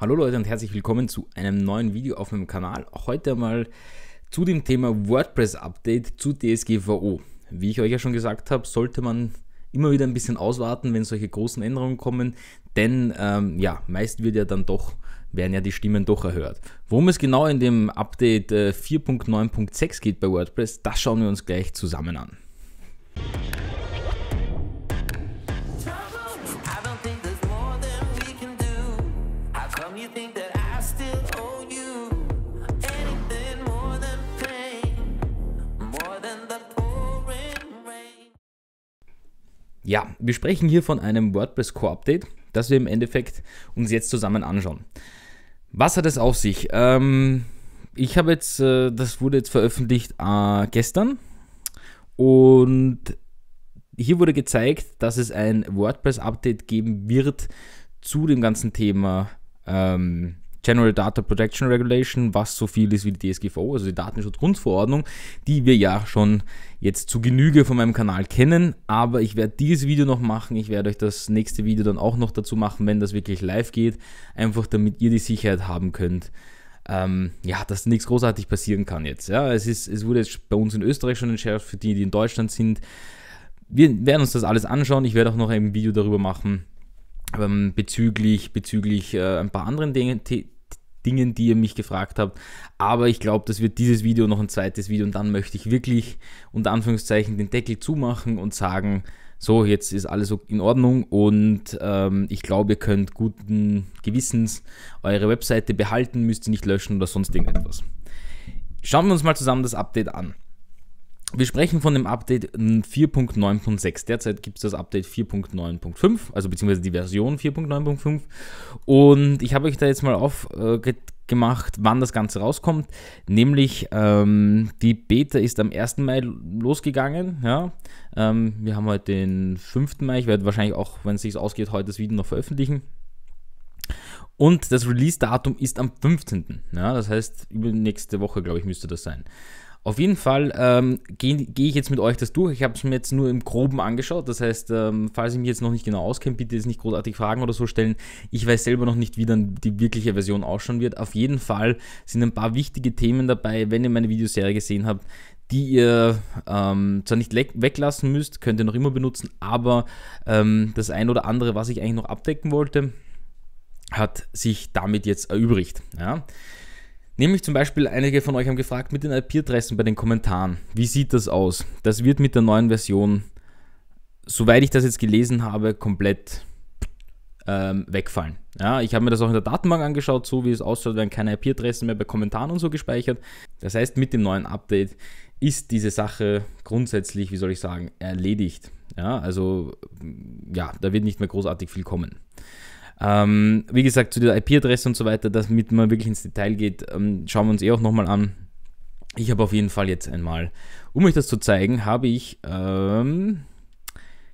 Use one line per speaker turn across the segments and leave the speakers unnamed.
Hallo Leute und herzlich willkommen zu einem neuen Video auf meinem Kanal. Heute mal zu dem Thema WordPress Update zu DSGVO. Wie ich euch ja schon gesagt habe, sollte man immer wieder ein bisschen auswarten, wenn solche großen Änderungen kommen, denn ähm, ja, meist wird ja dann doch werden ja die Stimmen doch erhört. Worum es genau in dem Update 4.9.6 äh, geht bei WordPress, das schauen wir uns gleich zusammen an. Ja, wir sprechen hier von einem WordPress Core Update, das wir im Endeffekt uns jetzt zusammen anschauen. Was hat es auf sich? Ähm, ich habe jetzt, äh, das wurde jetzt veröffentlicht äh, gestern und hier wurde gezeigt, dass es ein WordPress-Update geben wird zu dem ganzen Thema ähm, General Data Protection Regulation, was so viel ist wie die DSGVO, also die Datenschutzgrundverordnung, die wir ja schon jetzt zu Genüge von meinem Kanal kennen. Aber ich werde dieses Video noch machen. Ich werde euch das nächste Video dann auch noch dazu machen, wenn das wirklich live geht. Einfach damit ihr die Sicherheit haben könnt. Ähm, ja, dass nichts großartig passieren kann jetzt. Ja, es, ist, es wurde jetzt bei uns in Österreich schon entschärft, für die, die in Deutschland sind. Wir werden uns das alles anschauen. Ich werde auch noch ein Video darüber machen ähm, bezüglich, bezüglich äh, ein paar anderen Dinge, Dingen, die ihr mich gefragt habt. Aber ich glaube, das wird dieses Video noch ein zweites Video und dann möchte ich wirklich unter Anführungszeichen den Deckel zumachen und sagen, so, jetzt ist alles in Ordnung und ähm, ich glaube, ihr könnt guten Gewissens eure Webseite behalten, müsst sie nicht löschen oder sonst irgendetwas. Schauen wir uns mal zusammen das Update an. Wir sprechen von dem Update 4.9.6. Ähm, Derzeit gibt es das Update 4.9.5, also beziehungsweise die Version 4.9.5. Und ich habe euch da jetzt mal aufgemacht, äh, wann das Ganze rauskommt. Nämlich ähm, die Beta ist am 1. Mai losgegangen. Ja? Ähm, wir haben heute den 5. Mai. Ich werde wahrscheinlich auch, wenn es sich ausgeht, heute das Video noch veröffentlichen. Und das Release-Datum ist am 15. Ja, das heißt, übernächste Woche, glaube ich, müsste das sein. Auf jeden Fall ähm, gehe geh ich jetzt mit euch das durch. Ich habe es mir jetzt nur im Groben angeschaut. Das heißt, ähm, falls ich mich jetzt noch nicht genau auskenne, bitte jetzt nicht großartig Fragen oder so stellen. Ich weiß selber noch nicht, wie dann die wirkliche Version ausschauen wird. Auf jeden Fall sind ein paar wichtige Themen dabei, wenn ihr meine Videoserie gesehen habt, die ihr ähm, zwar nicht weglassen müsst, könnt ihr noch immer benutzen, aber ähm, das ein oder andere, was ich eigentlich noch abdecken wollte, hat sich damit jetzt erübrigt. Ja? Nämlich zum Beispiel, einige von euch haben gefragt, mit den IP-Adressen bei den Kommentaren. Wie sieht das aus? Das wird mit der neuen Version, soweit ich das jetzt gelesen habe, komplett ähm, wegfallen. Ja, ich habe mir das auch in der Datenbank angeschaut, so wie es ausschaut, werden keine IP-Adressen mehr bei Kommentaren und so gespeichert. Das heißt, mit dem neuen Update ist diese Sache grundsätzlich, wie soll ich sagen, erledigt. Ja, also ja, da wird nicht mehr großartig viel kommen. Ähm, wie gesagt, zu der IP-Adresse und so weiter, damit man wirklich ins Detail geht, ähm, schauen wir uns eh auch nochmal an. Ich habe auf jeden Fall jetzt einmal, um euch das zu zeigen, habe ich ähm,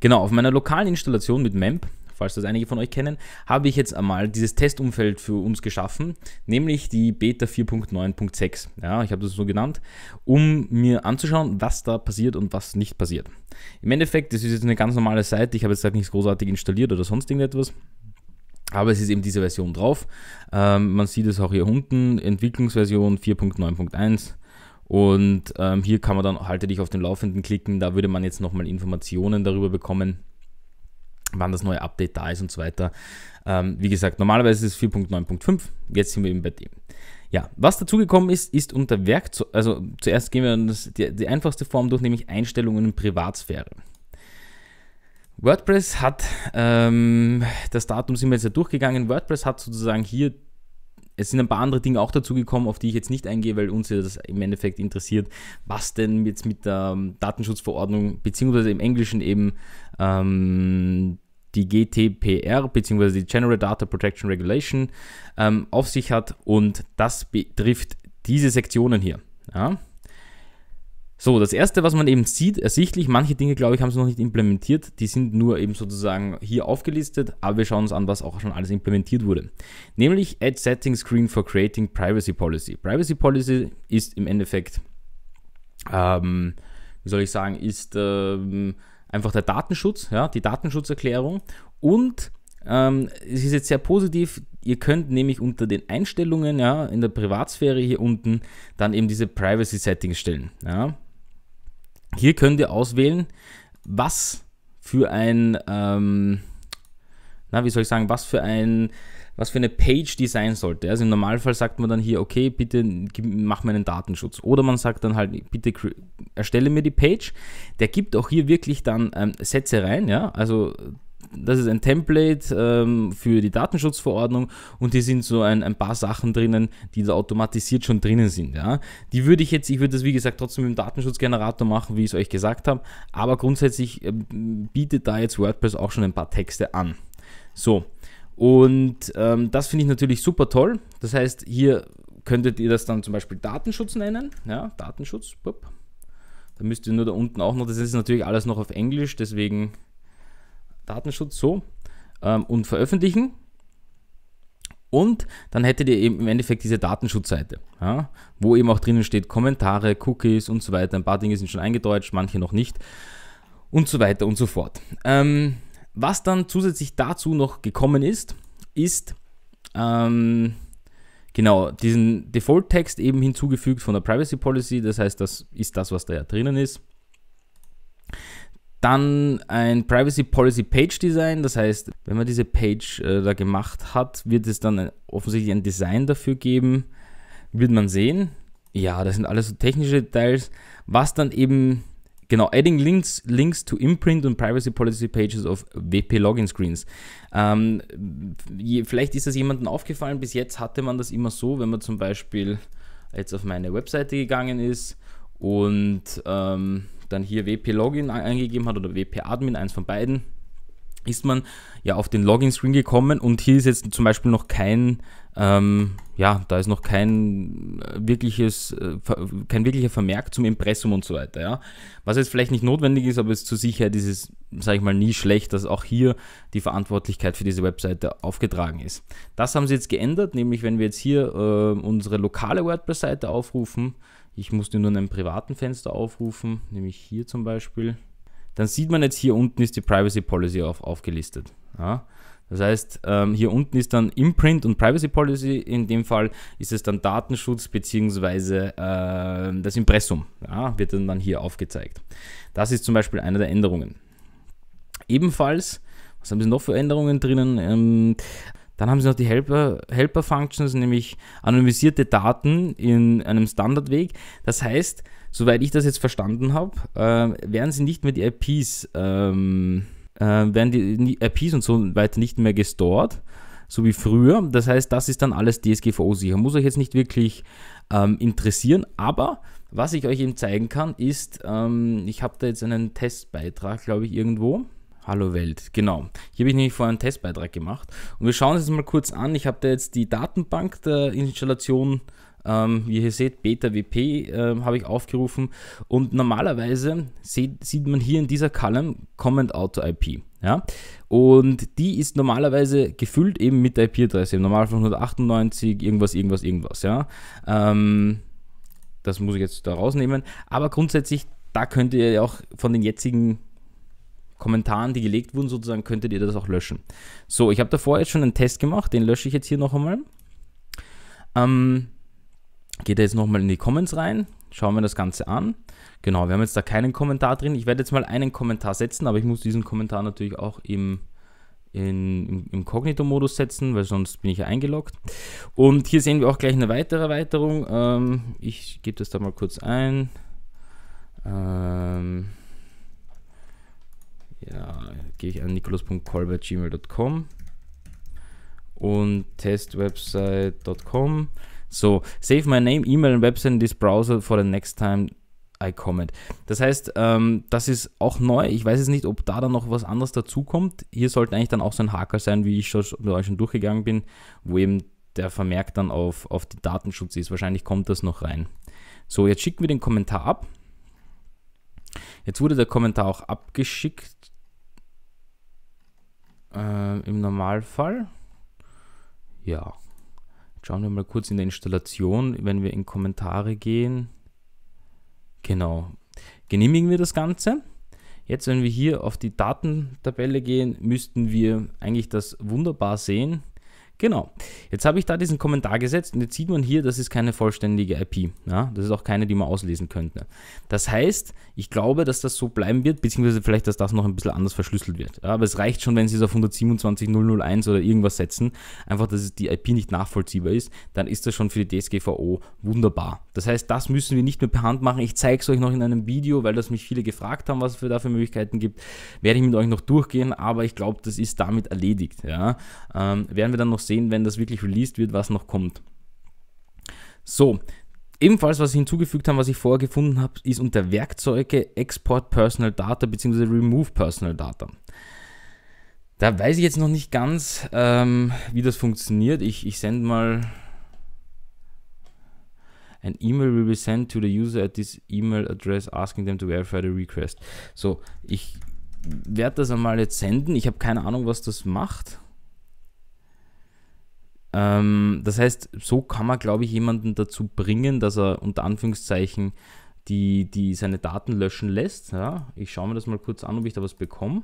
genau auf meiner lokalen Installation mit MEMP, falls das einige von euch kennen, habe ich jetzt einmal dieses Testumfeld für uns geschaffen, nämlich die Beta 4.9.6. Ja, ich habe das so genannt, um mir anzuschauen, was da passiert und was nicht passiert. Im Endeffekt, das ist jetzt eine ganz normale Seite, ich habe jetzt halt nichts großartig installiert oder sonst irgendetwas. Aber es ist eben diese Version drauf. Ähm, man sieht es auch hier unten, Entwicklungsversion 4.9.1. Und ähm, hier kann man dann halte dich auf den Laufenden klicken. Da würde man jetzt nochmal Informationen darüber bekommen, wann das neue Update da ist und so weiter. Ähm, wie gesagt, normalerweise ist es 4.9.5. Jetzt sind wir eben bei dem. Ja, was dazugekommen ist, ist unter Werkzeug, also zuerst gehen wir das, die, die einfachste Form durch, nämlich Einstellungen und Privatsphäre. WordPress hat, ähm, das Datum sind wir jetzt ja durchgegangen, WordPress hat sozusagen hier, es sind ein paar andere Dinge auch dazugekommen, auf die ich jetzt nicht eingehe, weil uns ja das im Endeffekt interessiert, was denn jetzt mit der Datenschutzverordnung, beziehungsweise im Englischen eben ähm, die GTPR, beziehungsweise die General Data Protection Regulation ähm, auf sich hat und das betrifft diese Sektionen hier. Ja? So, das erste, was man eben sieht, ersichtlich, manche Dinge, glaube ich, haben sie noch nicht implementiert. Die sind nur eben sozusagen hier aufgelistet, aber wir schauen uns an, was auch schon alles implementiert wurde. Nämlich Add Setting Screen for Creating Privacy Policy. Privacy Policy ist im Endeffekt, ähm, wie soll ich sagen, ist ähm, einfach der Datenschutz, ja, die Datenschutzerklärung und ähm, es ist jetzt sehr positiv. Ihr könnt nämlich unter den Einstellungen ja, in der Privatsphäre hier unten dann eben diese Privacy Settings stellen. Ja. Hier könnt ihr auswählen, was für ein, ähm, na, wie soll ich sagen, was für ein, was für eine Page die sein sollte. Also im Normalfall sagt man dann hier, okay, bitte mach meinen Datenschutz. Oder man sagt dann halt, bitte erstelle mir die Page. Der gibt auch hier wirklich dann ähm, Sätze rein, ja, also das ist ein Template ähm, für die Datenschutzverordnung und hier sind so ein, ein paar Sachen drinnen, die da automatisiert schon drinnen sind. Ja. Die würde ich jetzt, ich würde das wie gesagt trotzdem mit dem Datenschutzgenerator machen, wie ich es euch gesagt habe, aber grundsätzlich äh, bietet da jetzt WordPress auch schon ein paar Texte an. So, und ähm, das finde ich natürlich super toll. Das heißt, hier könntet ihr das dann zum Beispiel Datenschutz nennen. Ja, Datenschutz. Bup. Da müsst ihr nur da unten auch noch, das ist natürlich alles noch auf Englisch, deswegen Datenschutz so ähm, und veröffentlichen. Und dann hättet ihr eben im Endeffekt diese Datenschutzseite, ja, wo eben auch drinnen steht Kommentare, Cookies und so weiter. Ein paar Dinge sind schon eingedeutscht, manche noch nicht und so weiter und so fort. Ähm, was dann zusätzlich dazu noch gekommen ist, ist ähm, genau diesen Default-Text eben hinzugefügt von der Privacy Policy. Das heißt, das ist das, was da ja drinnen ist. Dann ein Privacy Policy Page Design, das heißt, wenn man diese Page äh, da gemacht hat, wird es dann ein, offensichtlich ein Design dafür geben, wird man sehen. Ja, das sind alles so technische Details, was dann eben, genau, Adding Links, Links to Imprint und Privacy Policy Pages of WP Login Screens. Ähm, je, vielleicht ist das jemandem aufgefallen, bis jetzt hatte man das immer so, wenn man zum Beispiel jetzt auf meine Webseite gegangen ist, und ähm, dann hier WP Login eingegeben hat oder WP Admin, eins von beiden, ist man ja auf den Login-Screen gekommen und hier ist jetzt zum Beispiel noch kein, ähm, ja, da ist noch kein äh, wirkliches, äh, kein wirklicher Vermerk zum Impressum und so weiter, ja. Was jetzt vielleicht nicht notwendig ist, aber es zur Sicherheit ist es, sage ich mal, nie schlecht, dass auch hier die Verantwortlichkeit für diese Webseite aufgetragen ist. Das haben sie jetzt geändert, nämlich wenn wir jetzt hier äh, unsere lokale WordPress-Seite aufrufen, ich musste nur in einem privaten Fenster aufrufen, nämlich hier zum Beispiel. Dann sieht man jetzt hier unten ist die Privacy Policy auf, aufgelistet. Ja. Das heißt, ähm, hier unten ist dann Imprint und Privacy Policy. In dem Fall ist es dann Datenschutz bzw. Äh, das Impressum. Ja, wird dann, dann hier aufgezeigt. Das ist zum Beispiel eine der Änderungen. Ebenfalls, was haben Sie noch für Änderungen drinnen? Ähm, dann haben sie noch die Helper, Helper Functions, nämlich anonymisierte Daten in einem Standardweg. Das heißt, soweit ich das jetzt verstanden habe, äh, werden sie nicht mehr die IPs, ähm, äh, werden die IPs und so weiter nicht mehr gestort, so wie früher. Das heißt, das ist dann alles DSGVO-sicher. Muss euch jetzt nicht wirklich ähm, interessieren, aber was ich euch eben zeigen kann, ist, ähm, ich habe da jetzt einen Testbeitrag, glaube ich, irgendwo. Hallo Welt, genau. Hier habe ich nämlich vorher einen Testbeitrag gemacht. Und wir schauen uns das mal kurz an. Ich habe da jetzt die Datenbank der Installation ähm, wie ihr hier seht, Beta WP äh, habe ich aufgerufen und normalerweise seht, sieht man hier in dieser Column Comment Auto IP. Ja? Und die ist normalerweise gefüllt eben mit IP-Adresse, im Normalfall 198, irgendwas, irgendwas, irgendwas. Ja? Ähm, das muss ich jetzt da rausnehmen, aber grundsätzlich, da könnt ihr ja auch von den jetzigen Kommentaren, die gelegt wurden, sozusagen, könntet ihr das auch löschen. So, ich habe davor jetzt schon einen Test gemacht, den lösche ich jetzt hier noch einmal. Ähm, geht er jetzt nochmal in die Comments rein, schauen wir das Ganze an. Genau, wir haben jetzt da keinen Kommentar drin. Ich werde jetzt mal einen Kommentar setzen, aber ich muss diesen Kommentar natürlich auch im, in, im, Cognito-Modus setzen, weil sonst bin ich ja eingeloggt. Und hier sehen wir auch gleich eine weitere Erweiterung. Ähm, ich gebe das da mal kurz ein. Ähm, ja, gehe ich an nikolaus.kolbertgmail.com und testwebsite.com. So, save my name, email and Website in this browser for the next time I comment. Das heißt, ähm, das ist auch neu. Ich weiß jetzt nicht, ob da dann noch was anderes dazukommt. Hier sollte eigentlich dann auch so ein Haker sein, wie ich schon, schon durchgegangen bin, wo eben der Vermerk dann auf, auf den Datenschutz ist. Wahrscheinlich kommt das noch rein. So, jetzt schicken wir den Kommentar ab. Jetzt wurde der Kommentar auch abgeschickt äh, im Normalfall. Ja, schauen wir mal kurz in der Installation, wenn wir in Kommentare gehen. Genau, genehmigen wir das Ganze. Jetzt, wenn wir hier auf die Datentabelle gehen, müssten wir eigentlich das wunderbar sehen. Genau. Jetzt habe ich da diesen Kommentar gesetzt und jetzt sieht man hier, das ist keine vollständige IP. Ja? Das ist auch keine, die man auslesen könnte. Das heißt, ich glaube, dass das so bleiben wird, beziehungsweise vielleicht, dass das noch ein bisschen anders verschlüsselt wird. Ja, aber es reicht schon, wenn Sie es auf 127.001 oder irgendwas setzen, einfach, dass die IP nicht nachvollziehbar ist, dann ist das schon für die DSGVO wunderbar. Das heißt, das müssen wir nicht mehr per Hand machen. Ich zeige es euch noch in einem Video, weil das mich viele gefragt haben, was es für da für Möglichkeiten gibt. Werde ich mit euch noch durchgehen, aber ich glaube, das ist damit erledigt. Ja? Ähm, werden wir dann noch sehen, wenn das wirklich released wird, was noch kommt. So, Ebenfalls, was sie hinzugefügt haben, was ich vorher gefunden habe, ist unter Werkzeuge Export Personal Data bzw. Remove Personal Data. Da weiß ich jetzt noch nicht ganz, ähm, wie das funktioniert. Ich, ich sende mal ein email will be sent to the user at this email address asking them to verify the request. So, ich werde das einmal jetzt senden. Ich habe keine Ahnung, was das macht. Ähm, das heißt, so kann man, glaube ich, jemanden dazu bringen, dass er unter Anführungszeichen die, die seine Daten löschen lässt. Ja, ich schaue mir das mal kurz an, ob ich da was bekomme.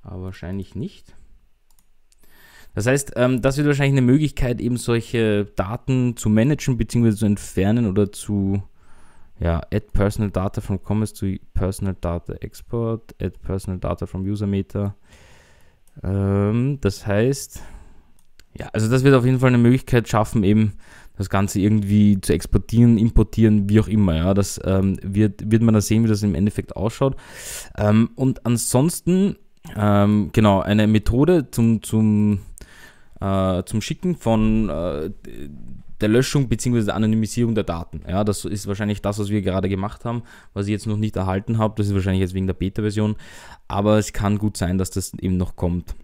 Aber wahrscheinlich nicht. Das heißt, ähm, das wird wahrscheinlich eine Möglichkeit, eben solche Daten zu managen bzw. zu entfernen oder zu ja, add personal data from commerce to personal data export, add personal data from user meter. Ähm, das heißt, ja, also das wird auf jeden Fall eine Möglichkeit schaffen, eben das Ganze irgendwie zu exportieren, importieren, wie auch immer. Ja, das ähm, wird, wird man da sehen, wie das im Endeffekt ausschaut. Ähm, und ansonsten, ähm, genau, eine Methode zum, zum, äh, zum Schicken von äh, der Löschung bzw. der Anonymisierung der Daten. Ja, das ist wahrscheinlich das, was wir gerade gemacht haben, was ich jetzt noch nicht erhalten habe. Das ist wahrscheinlich jetzt wegen der Beta-Version, aber es kann gut sein, dass das eben noch kommt.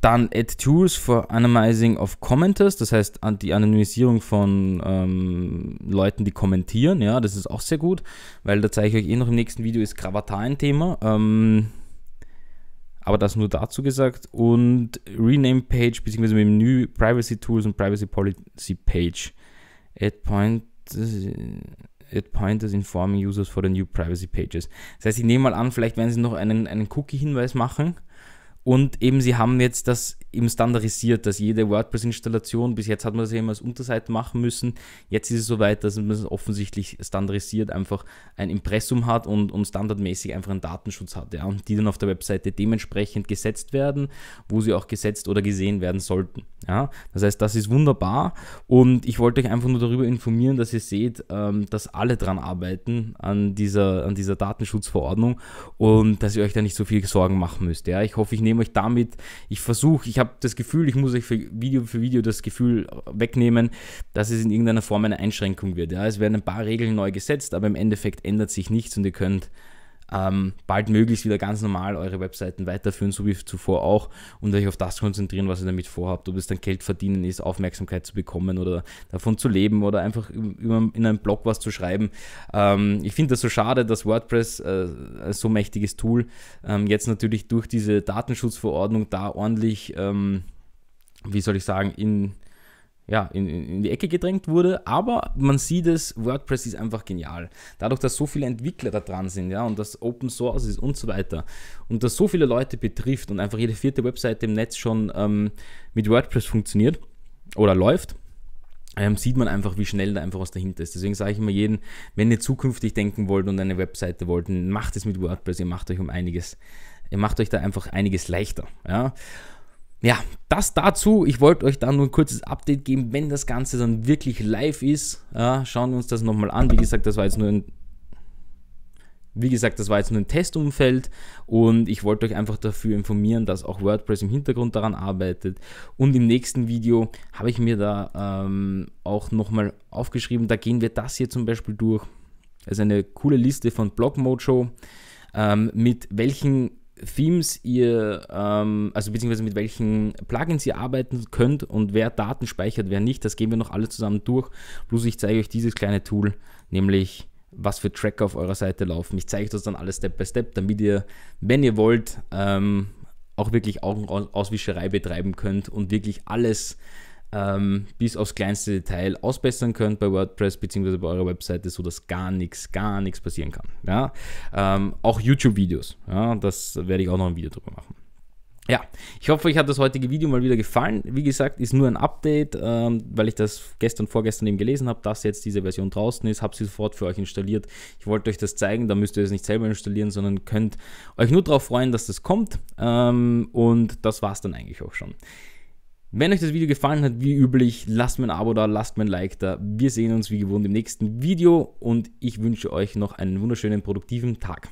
Dann Add Tools for Anonymizing of Commenters, das heißt die Anonymisierung von ähm, Leuten, die kommentieren. Ja, das ist auch sehr gut, weil da zeige ich euch eh noch im nächsten Video, ist Gravatar ein Thema. Ähm, aber das nur dazu gesagt. Und Rename Page bzw. Menü Privacy Tools und Privacy Policy Page. Add Point. Äh, Add informing users for the new privacy pages. Das heißt, ich nehme mal an, vielleicht werden sie noch einen, einen Cookie-Hinweis machen. Und eben, sie haben jetzt das eben standardisiert, dass jede WordPress-Installation, bis jetzt hat man das ja immer als Unterseite machen müssen, jetzt ist es soweit, dass man es offensichtlich standardisiert einfach ein Impressum hat und, und standardmäßig einfach einen Datenschutz hat, ja, und die dann auf der Webseite dementsprechend gesetzt werden, wo sie auch gesetzt oder gesehen werden sollten. Ja. Das heißt, das ist wunderbar und ich wollte euch einfach nur darüber informieren, dass ihr seht, ähm, dass alle dran arbeiten an dieser, an dieser Datenschutzverordnung und dass ihr euch da nicht so viel Sorgen machen müsst. Ja. Ich hoffe, ich nehme euch damit, ich versuche, ich habe habe das Gefühl, ich muss euch für Video für Video das Gefühl wegnehmen, dass es in irgendeiner Form eine Einschränkung wird. Ja. Es werden ein paar Regeln neu gesetzt, aber im Endeffekt ändert sich nichts und ihr könnt ähm, bald möglichst wieder ganz normal eure Webseiten weiterführen, so wie zuvor auch, und euch auf das konzentrieren, was ihr damit vorhabt. Ob es dann Geld verdienen ist, Aufmerksamkeit zu bekommen oder davon zu leben oder einfach in einem Blog was zu schreiben. Ähm, ich finde das so schade, dass WordPress, äh, so mächtiges Tool, ähm, jetzt natürlich durch diese Datenschutzverordnung da ordentlich, ähm, wie soll ich sagen, in ja, in, in, die Ecke gedrängt wurde. Aber man sieht es, WordPress ist einfach genial. Dadurch, dass so viele Entwickler da dran sind, ja, und das Open Source ist und so weiter. Und das so viele Leute betrifft und einfach jede vierte Webseite im Netz schon ähm, mit WordPress funktioniert oder läuft. Ähm, sieht man einfach, wie schnell da einfach was dahinter ist. Deswegen sage ich immer jedem, wenn ihr zukünftig denken wollt und eine Webseite wollt, macht es mit WordPress, ihr macht euch um einiges, ihr macht euch da einfach einiges leichter. Ja? ja, das dazu. Ich wollte euch da nur ein kurzes Update geben, wenn das Ganze dann wirklich live ist. Ja, schauen wir uns das nochmal an. Wie gesagt, das war jetzt nur ein. Wie gesagt, das war jetzt nur ein Testumfeld und ich wollte euch einfach dafür informieren, dass auch WordPress im Hintergrund daran arbeitet. Und im nächsten Video habe ich mir da ähm, auch nochmal aufgeschrieben, da gehen wir das hier zum Beispiel durch. Das ist eine coole Liste von Blogmojo ähm, mit welchen Themes ihr, ähm, also beziehungsweise mit welchen Plugins ihr arbeiten könnt und wer Daten speichert, wer nicht, das gehen wir noch alle zusammen durch. Bloß ich zeige euch dieses kleine Tool, nämlich was für Tracker auf eurer Seite laufen. Ich zeige euch das dann alles Step by Step, damit ihr, wenn ihr wollt, ähm, auch wirklich Augenauswischerei betreiben könnt und wirklich alles ähm, bis aufs kleinste Detail ausbessern könnt bei WordPress bzw. bei eurer Webseite, sodass gar nichts, gar nichts passieren kann. Ja? Ähm, auch YouTube-Videos, ja? das werde ich auch noch ein Video drüber machen. Ja, ich hoffe, euch hat das heutige Video mal wieder gefallen. Wie gesagt, ist nur ein Update, ähm, weil ich das gestern, vorgestern eben gelesen habe, dass jetzt diese Version draußen ist, habe sie sofort für euch installiert. Ich wollte euch das zeigen, da müsst ihr es nicht selber installieren, sondern könnt euch nur darauf freuen, dass das kommt. Ähm, und das war es dann eigentlich auch schon. Wenn euch das Video gefallen hat, wie üblich, lasst mir ein Abo da, lasst mir ein Like da. Wir sehen uns wie gewohnt im nächsten Video und ich wünsche euch noch einen wunderschönen, produktiven Tag.